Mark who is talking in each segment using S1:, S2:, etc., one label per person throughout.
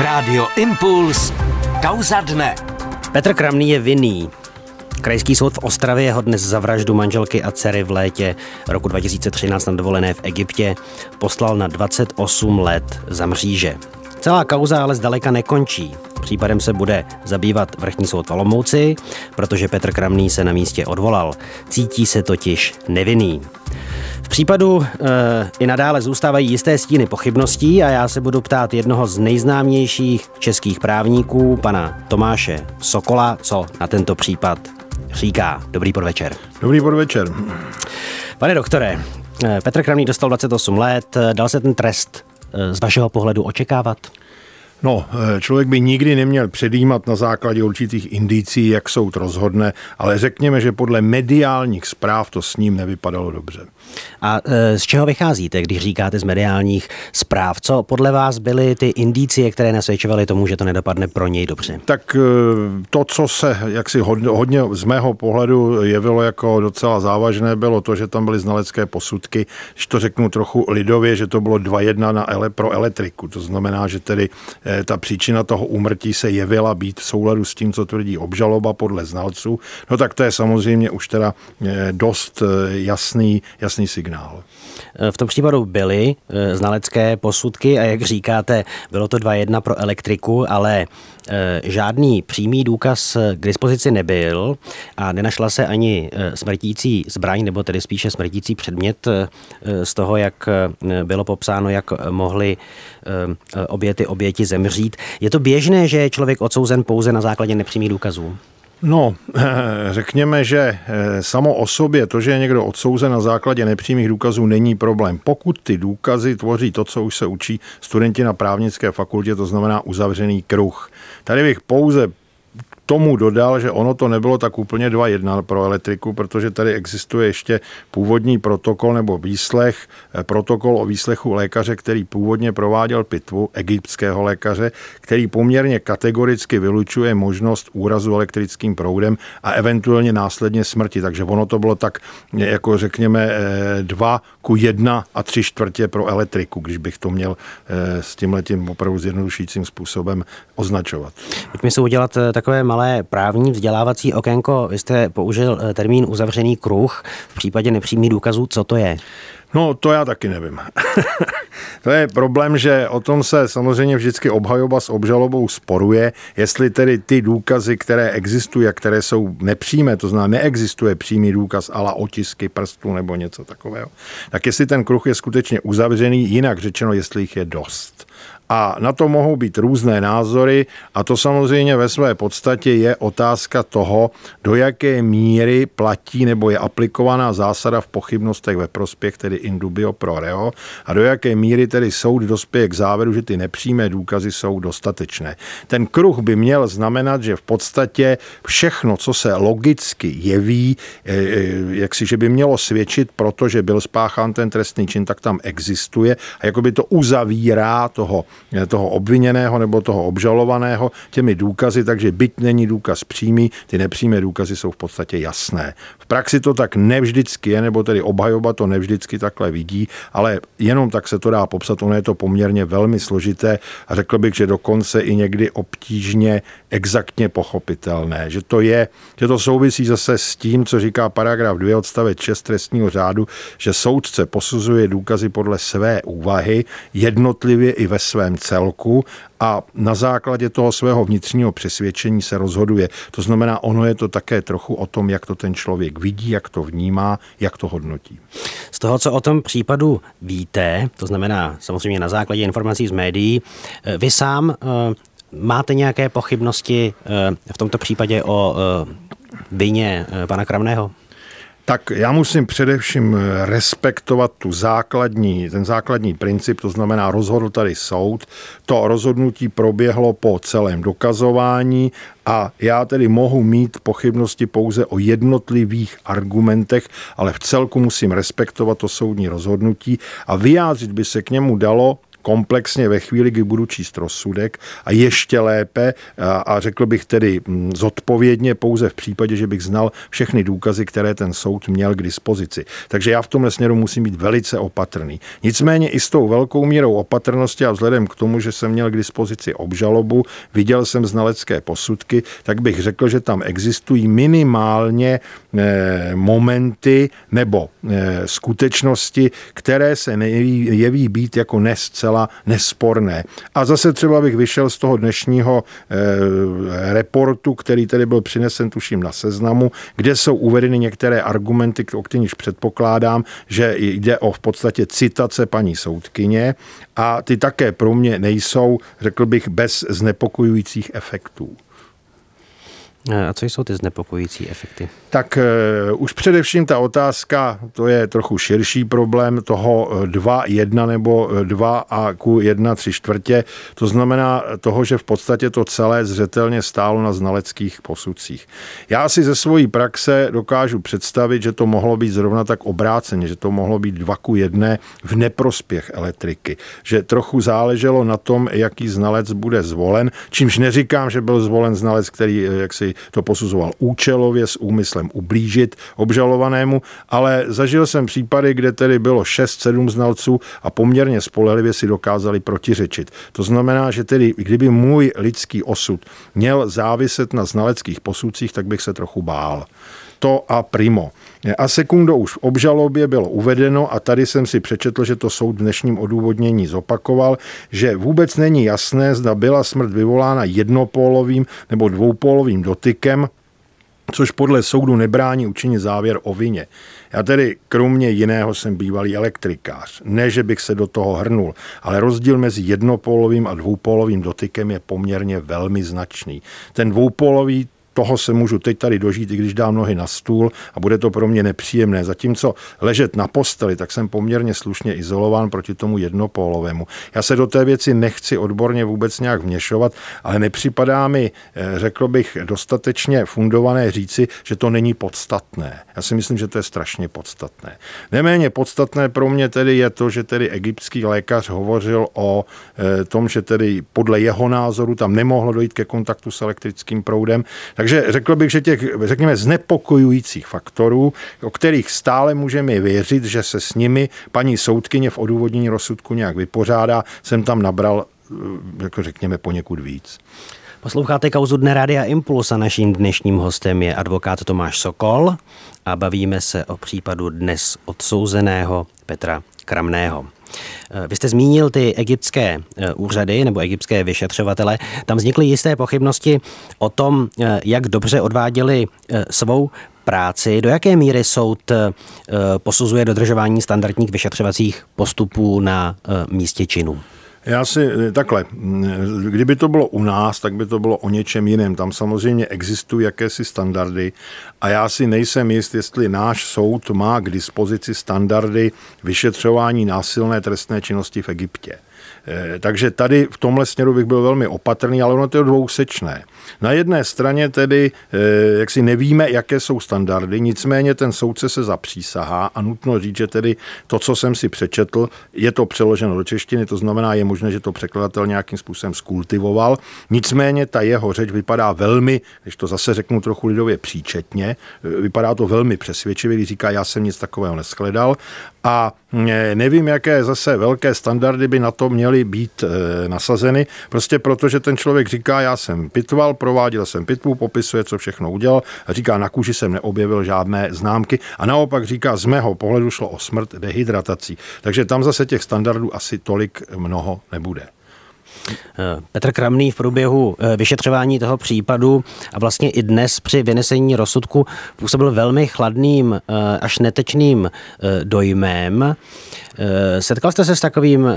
S1: Rádio Impuls. Kauza dne. Petr Kramný je vinný. Krajský soud v Ostravě ho dnes za vraždu manželky a dcery v létě roku 2013 na dovolené v Egyptě poslal na 28 let za mříže. Celá kauza ale zdaleka nekončí. Případem se bude zabývat vrchní soud v Olomouci, protože Petr Kramný se na místě odvolal. Cítí se totiž nevinný případu e, i nadále zůstávají jisté stíny pochybností a já se budu ptát jednoho z nejznámějších českých právníků, pana Tomáše Sokola, co na tento případ říká. Dobrý podvečer. Dobrý podvečer. Pane doktore, eh, Petr Kramný dostal 28 let, dal se ten trest eh, z vašeho pohledu očekávat? No, člověk by nikdy neměl předjímat na základě určitých indicí,
S2: jak soud rozhodne, ale řekněme, že podle mediálních zpráv to s ním nevypadalo dobře.
S1: A e, z čeho vycházíte, když říkáte z mediálních zpráv? Co podle vás byly ty indicie, které nasvědčovaly tomu, že to nedopadne pro něj dobře? Tak e, to, co se
S2: jaksi hodně z mého pohledu jevilo jako docela závažné, bylo to, že tam byly znalecké posudky, že to řeknu trochu lidově, že to bylo 2-1 na ele pro elektriku. To znamená, že tedy e, ta příčina toho úmrtí se jevila být v souladu s tím, co tvrdí obžaloba podle znalců. No tak to je samozřejmě už teda dost jasný,
S1: jasný jasný signál. Eh, v tom případu byly eh, znalecké posudky a jak říkáte, bylo to 2-1 pro elektriku, ale eh, žádný přímý důkaz k dispozici nebyl a nenašla se ani smrtící zbraň, nebo tedy spíše smrtící předmět z toho, jak bylo popsáno, jak mohly oběty oběti zemřít. Je to běžné, že je člověk odsouzen pouze na základě nepřímých důkazů?
S2: No, řekněme, že eh, samo o sobě to, že je někdo odsouzen na základě nepřímých důkazů, není problém. Pokud ty důkazy tvoří to, co už se učí studenti na právnické fakultě, to znamená uzavřený kruh. Tady bych pouze tomu dodal, že ono to nebylo tak úplně 2.1 pro elektriku, protože tady existuje ještě původní protokol nebo výslech, eh, protokol o výslechu lékaře, který původně prováděl pitvu egyptského lékaře, který poměrně kategoricky vylučuje možnost úrazu elektrickým proudem a eventuálně následně smrti. Takže ono to bylo tak, eh, jako řekněme, 2 eh, ku 1 a 3 čtvrtě pro elektriku, když bych to měl s tímletím opravdu zjednodušujícím způsobem označovat.
S1: Pojďme si udělat takové malé malé právní vzdělávací okénko. Vy jste použil eh, termín uzavřený kruh v případě nepřímých důkazů. Co to je?
S2: No, to já taky nevím. to je problém, že o tom se samozřejmě vždycky obhajoba s obžalobou sporuje, jestli tedy ty důkazy, které existují a které jsou nepřímé, to znamená neexistuje přímý důkaz, ale otisky prstů nebo něco takového, tak jestli ten kruh je skutečně uzavřený, jinak řečeno, jestli jich je dost a na to mohou být různé názory a to samozřejmě ve své podstatě je otázka toho, do jaké míry platí nebo je aplikovaná zásada v pochybnostech ve prospěch, tedy indubio pro reo, a do jaké míry tedy soud dospěje k závěru, že ty nepřímé důkazy jsou dostatečné. Ten kruh by měl znamenat, že v podstatě všechno, co se logicky jeví, e, e, jak si, že by mělo svědčit, protože byl spáchán ten trestný čin, tak tam existuje a jako by to uzavírá toho Eh, toho obviněného nebo toho obžalovaného těmi důkazy, takže byť není důkaz přímý, ty nepřímé důkazy jsou v podstatě jasné. V praxi to tak nevždycky je, nebo tedy obhajoba to nevždycky takhle vidí, ale jenom tak se to dá popsat, ono je to poměrně velmi složité a řekl bych, že dokonce i někdy obtížně exaktně pochopitelné, že to je, že to souvisí zase s tím, co říká paragraf 2 odstavec 6 trestního řádu, že soudce posuzuje důkazy podle své úvahy, jednotlivě i ve své celém celku a na základě toho svého vnitřního přesvědčení se rozhoduje. To znamená,
S1: ono je to také trochu o tom, jak to ten člověk vidí, jak to vnímá, jak to hodnotí. Z toho, co o tom případu víte, to znamená samozřejmě na základě informací z médií, eh, vy sám eh, máte nějaké pochybnosti eh, v tomto případě o vině pana Kramného?
S2: Tak já musím především eh, respektovat tu základní, ten základní princip, to znamená rozhodl tady soud. To rozhodnutí proběhlo po celém dokazování a já tedy mohu mít pochybnosti pouze o jednotlivých argumentech, ale v celku musím respektovat to soudní rozhodnutí a vyjádřit by se k němu dalo komplexně ve chvíli, kdy budu číst rozsudek a ještě lépe a, a řekl bych tedy mm, zodpovědně pouze v případě, že bych znal všechny důkazy, které ten soud měl k dispozici. Takže já v tomhle směru musím být velice opatrný. Nicméně i s tou velkou mírou opatrnosti a vzhledem k tomu, že jsem měl k dispozici obžalobu, viděl jsem znalecké posudky, tak bych řekl, že tam existují minimálně e, momenty nebo e, skutečnosti, které se nejeví, jeví být jako nescel zcela nesporné. A zase třeba bych vyšel z toho dnešního e, reportu, který tedy byl přinesen tuším na seznamu, kde jsou uvedeny některé argumenty, o kterých předpokládám, že jde o v podstatě citace paní soudkyně a ty také pro mě nejsou, řekl bych, bez znepokojujících efektů.
S1: Eh, a co jsou ty znepokojící efekty? Tak
S2: uh, už především ta otázka, to je trochu širší problém toho 2-1 eh, nebo 2 a q 1 3 čtvrtě, to znamená toho, že v podstatě to celé zřetelně stálo na znaleckých posudcích. Já si ze svojí praxe dokážu představit, že to mohlo být zrovna tak obráceně, že to mohlo být 2 ku 1 v neprospěch elektriky, že trochu záleželo na tom, jaký znalec bude zvolen, čímž neříkám, že byl zvolen znalec, který jak si to posuzoval účelově s úmyslem ublížit obžalovanému, ale zažil jsem případy, kde tedy bylo 6-7 znalců a poměrně spolehlivě si dokázali protiřečit. To znamená, že tedy kdyby můj lidský osud měl záviset na znaleckých posudcích, tak bych se trochu bál. To a primo. A sekundo už v obžalobě bylo uvedeno, a tady jsem si přečetl, že to soud v dnešním odůvodnění zopakoval, že vůbec není jasné, zda byla smrt vyvolána jednopólovým nebo dvoupólovým dotykem, což podle soudu nebrání učinit závěr o vině. Já tedy kromě jiného jsem bývalý elektrikář. Ne, že bych se do toho hrnul, ale rozdíl mezi jednopolovým a dvoupolovým dotykem je poměrně velmi značný. Ten dvoupolový toho se můžu teď tady dožít, i když dám nohy na stůl a bude to pro mě nepříjemné. Zatímco ležet na posteli, tak jsem poměrně slušně izolován proti tomu jednopólovému. Já se do té věci nechci odborně vůbec nějak vněšovat, ale nepřipadá mi, eh, řekl bych, dostatečně fundované říci, že to není podstatné. Já si myslím, že to je strašně podstatné. Neméně podstatné pro mě tedy je to, že tedy egyptský lékař hovořil o eh, tom, že tedy podle jeho názoru tam nemohlo dojít ke kontaktu s elektrickým proudem. Takže řekl bych, že těch, řekněme, znepokojujících faktorů, o kterých stále můžeme věřit, že se s nimi paní soudkyně v odůvodnění rozsudku nějak vypořádá, jsem tam nabral, eh,
S1: jako řekněme, poněkud víc. Posloucháte kauzu Dne Rádia Impuls a naším dnešním hostem je advokát Tomáš Sokol a bavíme se o případu dnes odsouzeného Petra Kramného. Eh, vy jste zmínil ty egyptské eh, úřady nebo egyptské vyšetřovatele. Tam vznikly jisté pochybnosti o tom, eh, jak dobře odváděli svou práci. Do jaké míry soud posuzuje dodržování standardních vyšetřovacích postupů na místě činu?
S2: Já si eh, takhle, mm, eh, kdyby to bylo u nás, tak by to bylo o něčem jiném. Tam samozřejmě existují jakési standardy a já si nejsem jist, jestli náš soud má k dispozici standardy vyšetřování násilné trestné činnosti v Egyptě. Eh, takže tady v tomhle směru bych byl velmi opatrný, ale ono to je dvousečné. Na jedné straně tedy, eh, jak si nevíme, jaké jsou standardy, nicméně ten soudce se zapřísahá a nutno říct, že tedy to, co jsem si přečetl, je to přeloženo do češtiny, to znamená, je možné, že to překladatel nějakým způsobem skultivoval. Nicméně ta jeho řeč vypadá velmi, když to zase řeknu trochu lidově příčetně, eh, vypadá to velmi přesvědčivě, když říká, já jsem nic takového neschledal a e, nevím, jaké zase velké standardy by na to měly být e, nasazeny, prostě proto, že ten člověk říká, já jsem pitval, prováděl jsem pitvu, popisuje, co všechno udělal, a říká, na kůži jsem neobjevil žádné známky a naopak říká, z mého pohledu šlo o smrt
S1: dehydratací. Takže tam zase těch standardů asi tolik mnoho nebude. Eh, Petr Kramný v průběhu eh, vyšetřování toho případu a vlastně i dnes při vynesení rozsudku působil velmi chladným eh, až netečným dojmem. Setkal jste se s takovým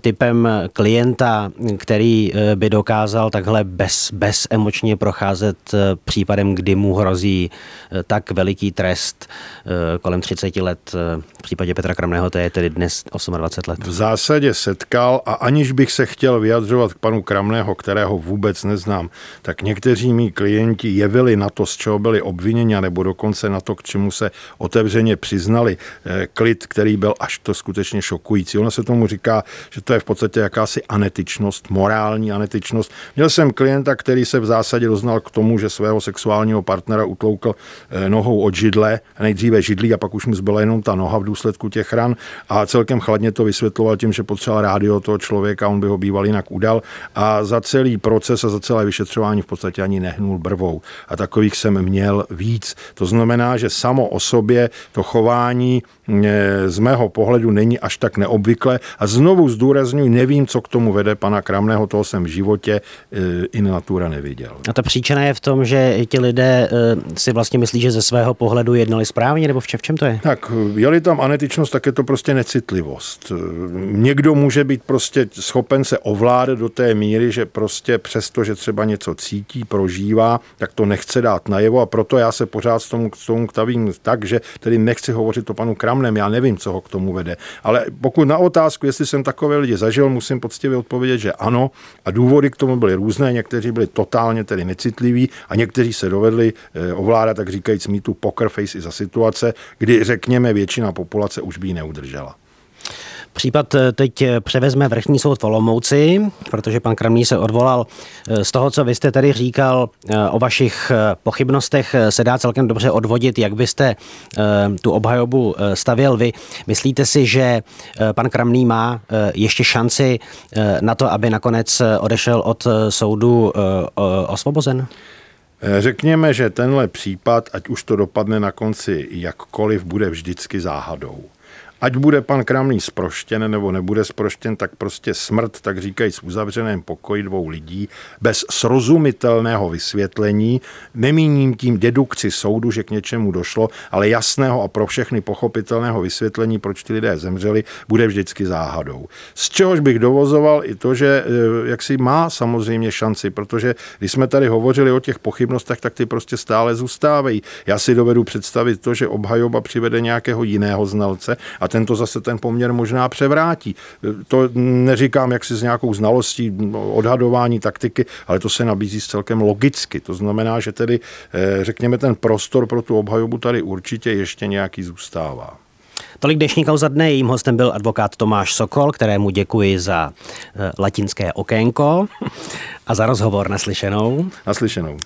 S1: typem klienta, který by dokázal takhle bez, bez emočně procházet případem, kdy mu hrozí tak veliký trest kolem 30 let. V případě Petra Kramného to je tedy dnes 28 let. V
S2: zásadě setkal a aniž bych se chtěl vědět, vyjadřovat k panu Kramného, kterého vůbec neznám, tak někteří mý klienti jevili na to, z čeho byli obviněni, nebo dokonce na to, k čemu se otevřeně přiznali. Eh, klid, který byl až to skutečně šokující. Ona se tomu říká, že to je v podstatě jakási anetičnost, morální anetičnost. Měl jsem klienta, který se v zásadě doznal k tomu, že svého sexuálního partnera utloukl eh, nohou od židle, nejdříve židlí a pak už mu zbyla jenom ta noha v důsledku těch ran a celkem chladně to vysvětloval tím, že potřeboval rádio toho člověka, on by ho býval jinak jinak udal a za celý proces a za celé vyšetřování v podstatě ani nehnul brvou. A takových jsem měl víc. To znamená, že samo o sobě to chování eh, z mého pohledu není až tak neobvyklé a znovu zdůraznuju, nevím, co k tomu vede pana Kramného, toho jsem v životě eh, in natura neviděl.
S1: A ta příčina je v tom, že ti lidé eh, si vlastně myslí, že ze svého pohledu jednali správně, nebo v čem to je? Tak,
S2: je-li tam anetičnost, tak je to prostě necitlivost. Někdo může být prostě schopen se ovládat ovládá do té míry, že prostě přesto, že třeba něco cítí, prožívá, tak to nechce dát najevo a proto já se pořád s tomu, s tomu ktavím tak, že tedy nechci hovořit o panu Kramnem, já nevím, co ho k tomu vede. Ale pokud na otázku, jestli jsem takové lidi zažil, musím poctivě odpovědět, že ano a důvody k tomu byly různé, někteří byli totálně tedy necitliví a někteří se dovedli eh, ovládat, tak říkajíc, tu poker face i za situace, kdy řekněme většina populace už by ji neudržela.
S1: Případ eh, teď eh, převezme vrchní soud v Olomouci, protože pan Kramný se odvolal. Eh, z toho, co vy jste tady říkal o vašich pochybnostech, se dá celkem dobře odvodit, jak byste tu obhajobu stavěl vy. Myslíte si, že pan Kramný má ještě šanci na to, aby nakonec odešel od soudu osvobozen? Řekněme, že tenhle
S2: případ, ať už to dopadne na konci jakkoliv, bude vždycky záhadou ať bude pan Kramný sproštěn nebo nebude sproštěn, tak prostě smrt, tak říkají, s uzavřeném pokoji dvou lidí bez srozumitelného vysvětlení, nemíním tím dedukci soudu, že k něčemu došlo, ale jasného a pro všechny pochopitelného vysvětlení, proč ty lidé zemřeli, bude vždycky záhadou. Z čehož bych dovozoval i to, že e, jak si má samozřejmě šanci, protože když jsme tady hovořili o těch pochybnostech, tak ty prostě stále zůstávají. Já si dovedu představit to, že obhajoba přivede nějakého jiného znalce a ten to zase ten poměr možná převrátí. To neříkám jak si s nějakou znalostí odhadování taktiky, ale to se nabízí celkem logicky. To znamená, že tedy eh, řekněme ten prostor pro tu obhajobu tady určitě ještě nějaký zůstává.
S1: Tolik dnešní kauza dne. Jejím hostem byl advokát Tomáš Sokol, kterému děkuji za eh, latinské okénko a za rozhovor naslyšenou. Naslyšenou.